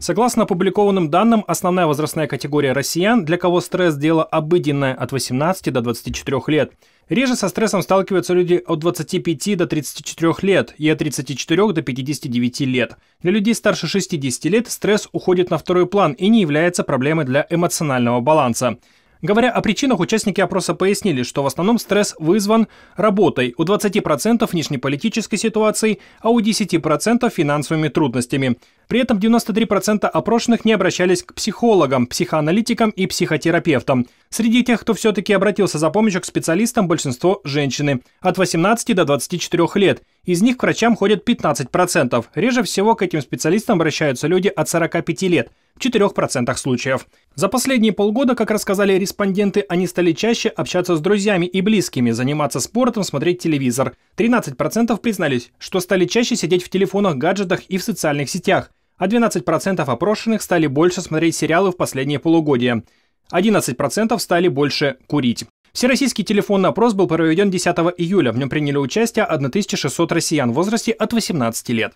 Согласно опубликованным данным, основная возрастная категория россиян, для кого стресс – дело обыденное от 18 до 24 лет. Реже со стрессом сталкиваются люди от 25 до 34 лет и от 34 до 59 лет. Для людей старше 60 лет стресс уходит на второй план и не является проблемой для эмоционального баланса. Говоря о причинах, участники опроса пояснили, что в основном стресс вызван работой, у 20% внешнеполитической ситуацией, а у 10% финансовыми трудностями. При этом 93% опрошенных не обращались к психологам, психоаналитикам и психотерапевтам. Среди тех, кто все-таки обратился за помощью к специалистам, большинство – женщины, от 18 до 24 лет. Из них к врачам ходят 15%. Реже всего к этим специалистам обращаются люди от 45 лет. 4% случаев. За последние полгода, как рассказали респонденты, они стали чаще общаться с друзьями и близкими, заниматься спортом, смотреть телевизор. 13% признались, что стали чаще сидеть в телефонах, гаджетах и в социальных сетях, а 12% опрошенных стали больше смотреть сериалы в последнее полугодие. 11% стали больше курить. Всероссийский телефонный опрос был проведен 10 июля. В нем приняли участие 1600 россиян в возрасте от 18 лет.